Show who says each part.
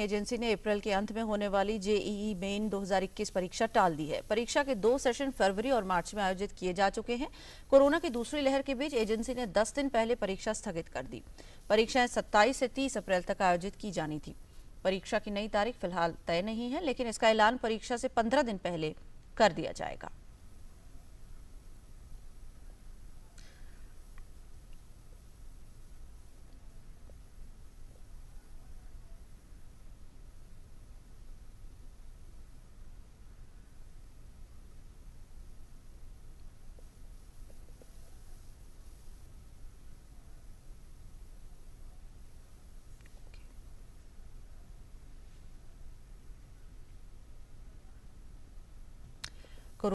Speaker 1: agency ने अप्रैल के अंत में होने वाली जेईई मेन 2021 परीक्षा टाल दी है परीक्षा के दो सेशन फरवरी और मार्च में आयोजित किए जा चुके हैं कोरोना की दूसरी लहर के बीच एजेंसी ने 10 दिन पहले परीक्षा स्थगित कर दी परीक्षाएं 27 से 30 अप्रैल तक आयोजित की जानी थी परीक्षा की नई तारीख फिलहाल तय नहीं है लेकिन इसका ऐलान परीक्षा से पंद्रह दिन पहले कर दिया जाएगा